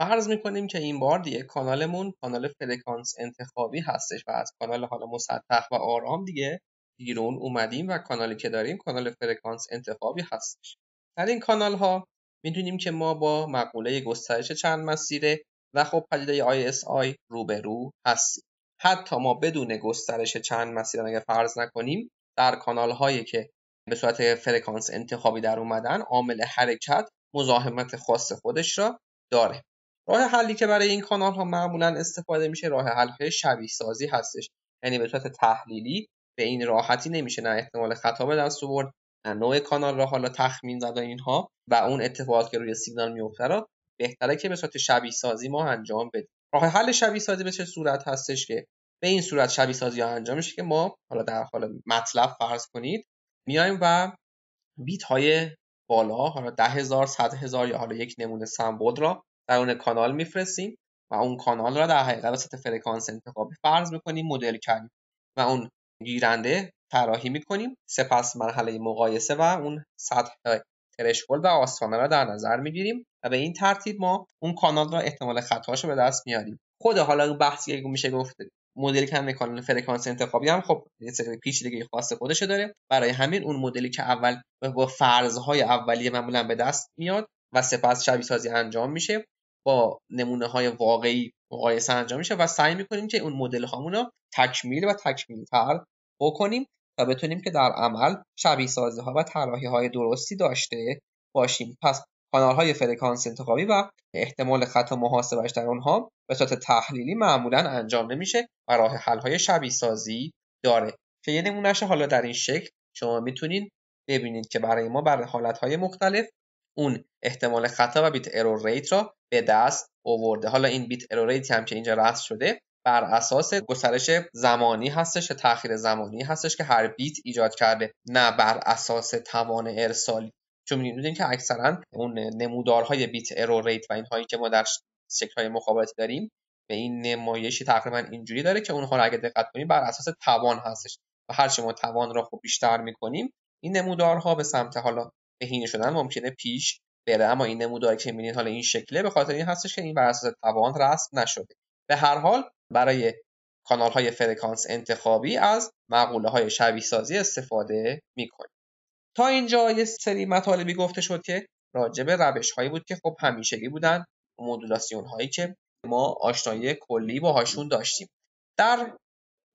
فرض میکنیم که این بار دیگه کانالمون کانال فرکانس انتخابی هستش و از کانال حالا مسطح و آرام دیگه بیرون اومدیم و کانالی که داریم کانال فرکانس انتخابی هستش در این کانال ها میدونیم که ما با مقوله گسترش چند مسیره و خب پدیده ISI روبرو هستیم حتی ما بدون گسترش چند مسیر اگر فرض نکنیم در کانال هایی که به صورت فرکانس انتخابی در اومدن عامل حرکت مزاحمت خاص خودش را داره راه حلی که برای این کانال ها معمولا استفاده میشه راه حل شبیه سازی هستش یعنی به صورت تحلیلی به این راحتی نمیشه نه احتمال خطا به دست آورد نه نوع کانال را حالا تخمین زد اینها و اون اتفاقات که روی سیگنال میفته را بهتره که به صورت شبیه سازی ما انجام بدیم راه حل شبیه سازی به چه صورت هستش که به این صورت شبیه سازی ها انجام میشه که ما حالا در حال مطلب فرض کنید میایم و بیت های بالا حالا ده هزار صد هزار یا حالا یک نمونه سمبل را در اون کانال میفرستیم و اون کانال را در حقیقت وسط فرکانس انتخابی فرض میکنیم مدل کردیم و اون گیرنده طراحی میکنیم سپس مرحله مقایسه و اون سطح ترشکول و آسانه را در نظر میگیریم و به این ترتیب ما اون کانال را احتمال خطاش به دست میاریم خود حالا بحثی که میشه گفت مدلی که هم کانال فرکانس انتخابی هم خب یه سری پیچیدگی خاص خودشه داره برای همین اون مدلی که اول با فرضهای اولیه معمولا به دست میاد و سپس شبیه سازی انجام میشه با نمونه های واقعی مقایسه انجام میشه و سعی میکنیم که اون مدل هامون رو تکمیل و تکمیل تر بکنیم تا بتونیم که در عمل شبیه سازی ها و طراحی های درستی داشته باشیم پس کانال های فرکانس انتخابی و احتمال خطا محاسبش در آنها به صورت تحلیلی معمولا انجام نمیشه و راه حل های شبیه سازی داره که یه نمونهش حالا در این شکل شما میتونید ببینید که برای ما بر حالت های مختلف اون احتمال خطا و بیت ارور ریت را به دست آورده حالا این بیت ارور ریت هم که اینجا رسم شده بر اساس گسترش زمانی هستش تاخیر زمانی هستش که هر بیت ایجاد کرده نه بر اساس توان ارسالی چون میدونیم که اکثرا اون نمودارهای بیت ارور ریت و هایی که ما در شکل های مخابراتی داریم به این نمایشی تقریبا اینجوری داره که اونها رو اگه دقت کنیم بر اساس توان هستش و هر ما توان را خوب بیشتر میکنیم این نمودارها به سمت حالا بهینه شدن ممکنه پیش بره اما این نمودار که میبینید حالا این شکله به خاطر این هستش که این بر اساس توان رسم نشده به هر حال برای کانال فرکانس انتخابی از مقوله های استفاده میکنیم تا اینجا یه سری مطالبی گفته شد که راجع به روش هایی بود که خب همیشگی بودن مدولاسیون هایی که ما آشنایی کلی باهاشون داشتیم در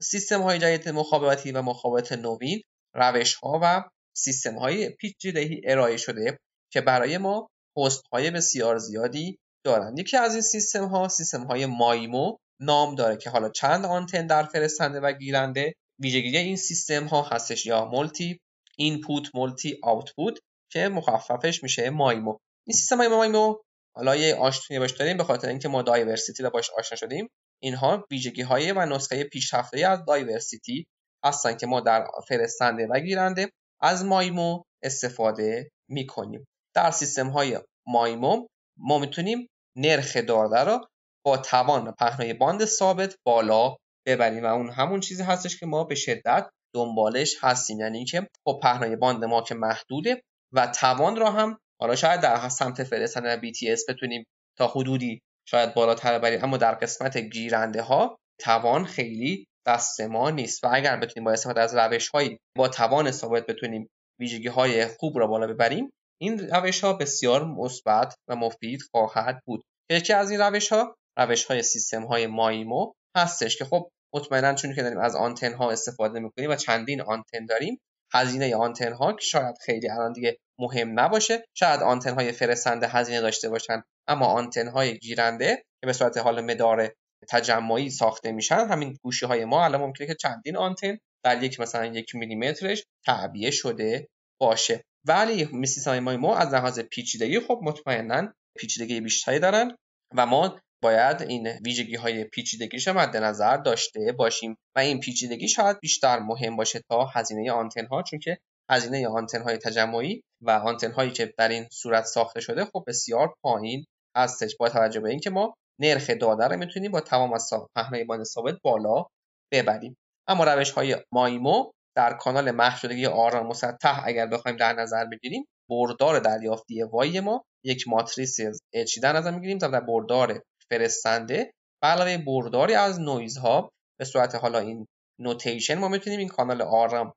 سیستم های جدید مخابراتی و مخابرات نوین روش ها و سیستم های پیچیده‌ای ارائه شده که برای ما پست های بسیار زیادی دارند یکی از این سیستم ها سیستم های مایمو نام داره که حالا چند آنتن در فرستنده و گیرنده ویژگی این سیستم ها هستش یا مولتی اینپوت مولتی آوتپوت که مخففش میشه مایمو این سیستم های مایمو حالا یه آشتونی باش داریم به خاطر اینکه ما دایورسیتی رو باش آشنا شدیم اینها ویژگی های و نسخه پیشرفته از دایورسیتی هستن که ما در فرستنده و گیرنده از مایمو استفاده میکنیم در سیستم های مایمو ما میتونیم نرخ دارده را با توان پهنای باند ثابت بالا ببریم و اون همون چیزی هستش که ما به شدت دنبالش هستیم یعنی اینکه خب پهنای باند ما که محدوده و توان را هم حالا شاید در سمت و بی تی بتونیم تا حدودی شاید بالاتر بریم اما در قسمت گیرنده ها توان خیلی دست ما نیست و اگر بتونیم با استفاده از روش هایی با توان ثابت بتونیم ویژگی های خوب را بالا ببریم این روش ها بسیار مثبت و مفید خواهد بود یکی از این روش ها روش های سیستم های مایمو هستش که خب مطمئنا چون که داریم از آنتن ها استفاده میکنیم و چندین آنتن داریم هزینه آنتن ها که شاید خیلی الان دیگه مهم نباشه شاید آنتن های فرستنده هزینه داشته باشن اما آنتن های گیرنده که به صورت حال مدار تجمعی ساخته میشن همین گوشی های ما الان ممکنه که چندین آنتن در یک مثلا یک میلیمترش تعبیه شده باشه ولی سیستم ما از لحاظ پیچیدگی خب مطمئنا پیچیدگی بیشتری دارن و ما باید این ویژگی های پیچیدگیش مد نظر داشته باشیم و این پیچیدگی شاید بیشتر مهم باشه تا هزینه آنتن ها چون که هزینه آنتن های تجمعی و آنتن هایی که در این صورت ساخته شده خب بسیار پایین هستش با توجه به اینکه ما نرخ داده رو میتونیم با تمام از پهنای ثابت بالا ببریم اما روش های مایمو در کانال محو آرام مسطح اگر بخوایم در نظر بگیریم بردار دریافتی وای ما یک ماتریس اچ در نظر میگیریم تا بردار فرستنده علاوه برداری از ها به صورت حالا این نوتیشن ما میتونیم این کانال آرام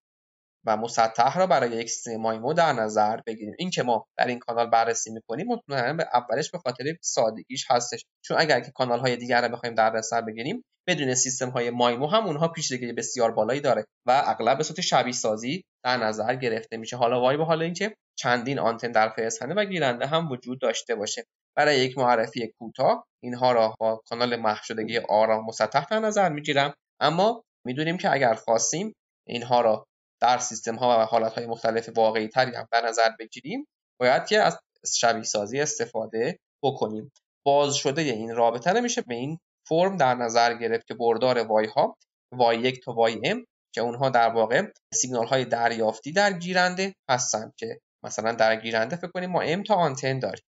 و مسطح را برای یک مایمو در نظر بگیریم این که ما در این کانال بررسی میکنیم مطمئنا به اولش به خاطر سادگیش هستش چون اگر که کانال های دیگر را بخوایم در نظر بگیریم بدون سیستم های مایمو هم اونها پیچیدگی بسیار بالایی داره و اغلب به صورت شبیه سازی در نظر گرفته میشه حالا وای به حال اینکه چندین آنتن در فرستنده و گیرنده هم وجود داشته باشه برای یک معرفی کوتاه اینها را با کانال محو آرام آرام مسطح در نظر میگیرم اما میدونیم که اگر خواستیم اینها را در سیستم ها و حالت های مختلف واقعی تری هم در نظر بگیریم باید که از شبیه سازی استفاده بکنیم باز شده این رابطه نمیشه به این فرم در نظر گرفت که بردار وای ها وای یک تا وای ام که اونها در واقع سیگنال های دریافتی در گیرنده هستند که مثلا در گیرنده فکر کنیم ما ام تا آنتن داریم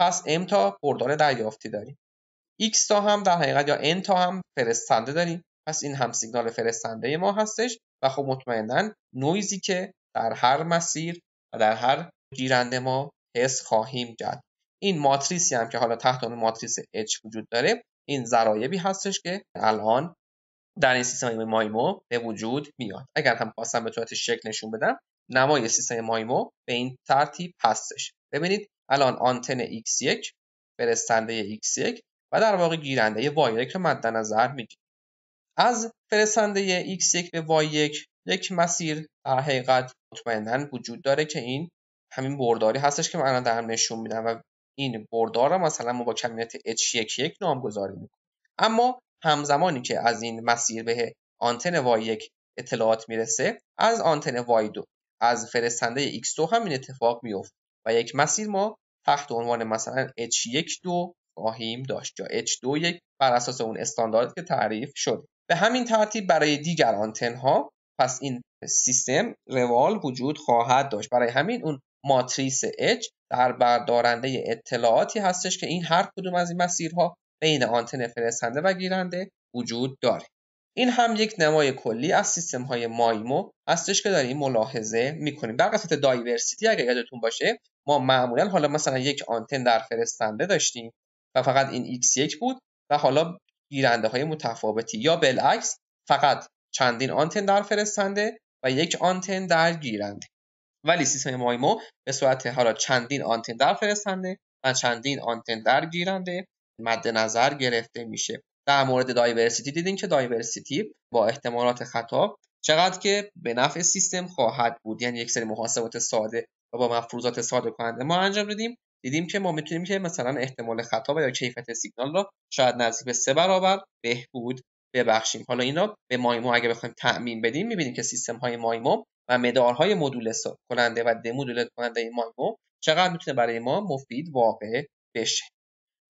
پس m تا بردار دریافتی داریم x تا هم در حقیقت یا n تا هم فرستنده داریم پس این هم سیگنال فرستنده ما هستش و خب مطمئنا نویزی که در هر مسیر و در هر گیرنده ما حس خواهیم کرد این ماتریسی هم که حالا تحت اون ماتریس H وجود داره این ضرایبی هستش که الان در این سیستم مایمو به وجود میاد اگر هم خواستم به صورت شکل نشون بدم نمای سیستم مایمو به این ترتیب هستش ببینید الان آنتن X1 فرستنده X1 و در واقع گیرنده Y1 رو مد نظر میگیریم از فرستنده X1 به Y1 یک مسیر در حقیقت مطمئنا وجود داره که این همین برداری هستش که من در دارم نشون میدم و این بردار رو مثلا ما با کمیت H11 نامگذاری میکنیم اما همزمانی که از این مسیر به آنتن Y1 اطلاعات میرسه از آنتن Y2 از فرستنده X2 هم این اتفاق میفته و یک مسیر ما تحت عنوان مثلا H12 خواهیم داشت یا H21 بر اساس اون استاندارد که تعریف شد به همین ترتیب برای دیگر آنتن ها پس این سیستم روال وجود خواهد داشت برای همین اون ماتریس H در بردارنده اطلاعاتی هستش که این هر کدوم از این مسیرها بین آنتن فرستنده و گیرنده وجود داره این هم یک نمای کلی از سیستم های مایمو هستش که داریم ملاحظه میکنیم در قسمت دایورسیتی اگر یادتون باشه ما معمولا حالا مثلا یک آنتن در فرستنده داشتیم و فقط این x1 بود و حالا گیرنده های متفاوتی یا بالعکس فقط چندین آنتن در فرستنده و یک آنتن در گیرنده ولی سیستم مایمو به صورت حالا چندین آنتن در فرستنده و چندین آنتن در گیرنده مد نظر گرفته میشه در مورد دایورسیتی دیدیم که دایورسیتی با احتمالات خطا چقدر که به نفع سیستم خواهد بود یعنی یک سری محاسبات ساده و با مفروضات ساده کننده ما انجام دادیم دیدیم که ما میتونیم که مثلا احتمال خطا و یا کیفیت سیگنال رو شاید نزدیک به سه برابر بهبود ببخشیم حالا اینا به مایمو اگه بخوایم تعمین بدیم میبینیم که سیستم های مایمو و مدارهای مدول کننده و دمودول کننده مایمو چقدر میتونه برای ما مفید واقع بشه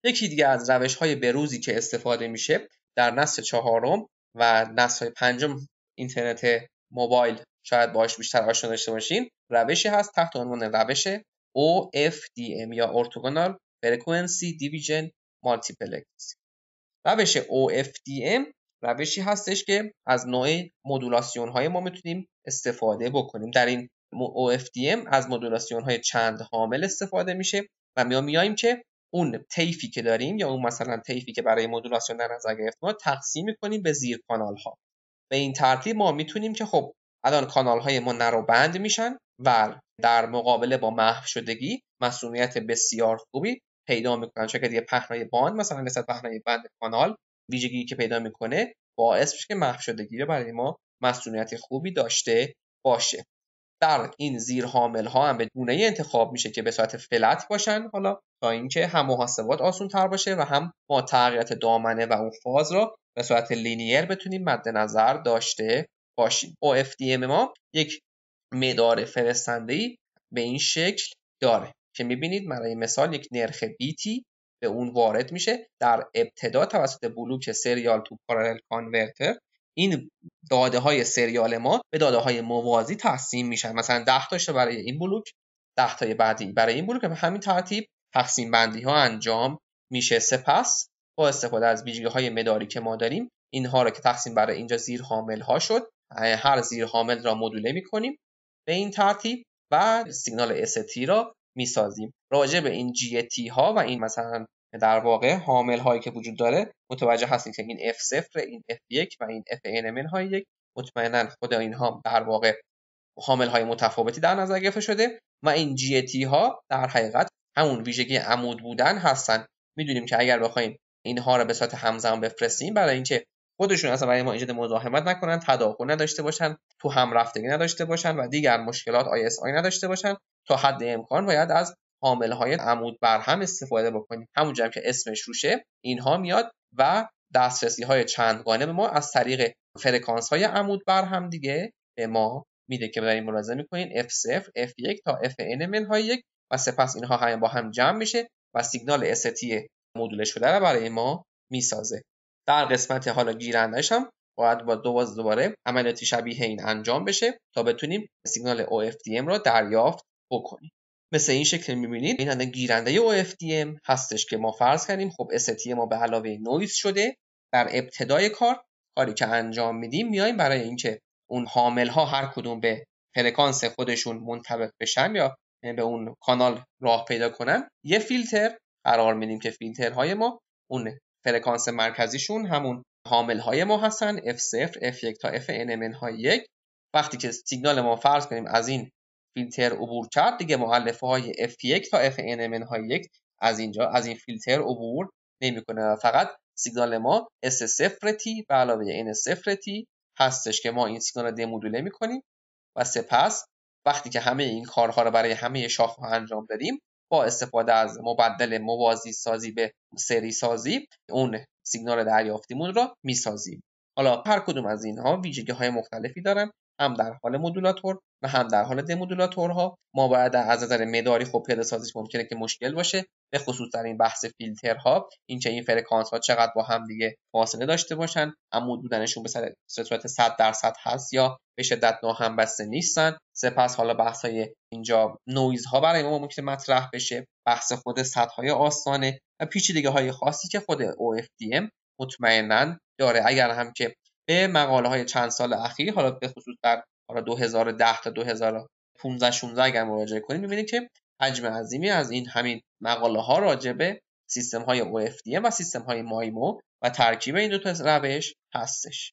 یکی دیگه از روش های بروزی که استفاده میشه در نسل چهارم و نسل پنجم اینترنت موبایل شاید باهاش بیشتر آشنا داشته باشین روشی هست تحت عنوان روش OFDM یا Orthogonal Frequency Division Multiplex روش OFDM روشی هستش که از نوع مدولاسیون های ما میتونیم استفاده بکنیم در این OFDM از مدولاسیون های چند حامل استفاده میشه و ما میاییم که اون تیفی که داریم یا اون مثلا تیفی که برای مدولاسیون در نظر گرفت تقسیم میکنیم به زیر کانال ها به این ترتیب ما میتونیم که خب الان کانال های ما نرو بند میشن و در مقابله با محو شدگی مسئولیت بسیار خوبی پیدا میکنن که یه پهنای باند مثلا نسبت پهنای بند کانال ویژگی که پیدا میکنه باعث میشه که محو شدگی برای ما مسئولیت خوبی داشته باشه در این زیر حامل ها هم به گونه انتخاب میشه که به صورت فلت باشن حالا تا اینکه هم محاسبات آسون تر باشه و هم با تغییرات دامنه و اون فاز رو به صورت لینیر بتونیم مد نظر داشته باشیم ام ما یک مدار فرستنده ای به این شکل داره که میبینید برای مثال یک نرخ بیتی به اون وارد میشه در ابتدا توسط بلوک سریال تو پارالل کانورتر این داده های سریال ما به داده های موازی تقسیم میشن مثلا 10 برای این بلوک 10 تا بعدی برای این بلوک به همین ترتیب تقسیم بندی ها انجام میشه سپس با استفاده از ویژگی های مداری که ما داریم اینها رو که تقسیم برای اینجا زیر حامل ها شد هر زیر حامل را مدوله کنیم به این ترتیب و سیگنال ST را سازیم راجع به این GT ها و این مثلا در واقع حامل هایی که وجود داره متوجه هستیم که این F0 این F1 و این من های یک مطمئنا خود اینها در واقع حامل های متفاوتی در نظر گرفته شده و این GT ها در حقیقت همون ویژگی عمود بودن هستن میدونیم که اگر بخوایم اینها را به صورت همزمان بفرستیم برای اینکه خودشون اصلا برای ما ایجاد مزاحمت نکنن تداخل نداشته باشن تو هم رفتگی نداشته باشن و دیگر مشکلات آی آی نداشته باشن تا حد امکان باید از عامل های عمود بر هم استفاده بکنیم جمع که اسمش روشه اینها میاد و دسترسی های چندگانه به ما از طریق فرکانس های عمود بر هم دیگه به ما میده که برای ملاحظه میکنین F0 F1 تا Fn منهای یک و سپس اینها هم با هم جمع میشه و سیگنال ST مدوله شده را برای ما میسازه در قسمت حالا گیرندش هم باید با دو دوباره عملیاتی شبیه این انجام بشه تا بتونیم سیگنال OFDM را دریافت بکنیم مثل این شکل میبینید این الان گیرنده OFDM هستش که ما فرض کردیم خب ST ما به علاوه نویز شده در ابتدای کار کاری که انجام میدیم میایم برای اینکه اون حامل ها هر کدوم به فرکانس خودشون منطبق بشن یا به اون کانال راه پیدا کنن یه فیلتر قرار میدیم که فیلترهای ما اون فرکانس مرکزیشون همون حامل های ما هستن F0, F1 تا FNMN های یک وقتی که سیگنال ما فرض کنیم از این فیلتر عبور کرد دیگه معلفه های F1 تا FNMN های یک از اینجا از این فیلتر عبور نمیکنه فقط سیگنال ما S0 T به علاوه N0 T هستش که ما این سیگنال رو دمودوله میکنیم و سپس وقتی که همه این کارها رو برای همه شاخه انجام دادیم با استفاده از مبدل موازی سازی به سری سازی اون سیگنال دریافتیمون را میسازیم حالا هر کدوم از اینها ویژگی های مختلفی دارن هم در حال مدولاتور و هم در حال دمودولاتورها ما باید از نظر مداری خب پیاده سازیش ممکنه که مشکل باشه به خصوص در این بحث فیلترها این چه این فرکانس ها چقدر با هم دیگه فاصله داشته باشن اما بودنشون به صورت 100 درصد هست یا به شدت ناهمبسته نیستن سپس حالا بحث های اینجا نویز ها برای ما ممکن مطرح بشه بحث خود سطح های آستانه و پیچیدگی های خاصی که خود OFDM مطمئنا داره اگر هم که به مقاله های چند سال اخیر حالا به خصوص در حالا 2010 تا 2015 16 اگر مراجعه کنیم می‌بینید که حجم عظیمی از این همین مقاله ها راجع سیستم های OFDM و سیستم های مایمو و ترکیب این دو تا روش هستش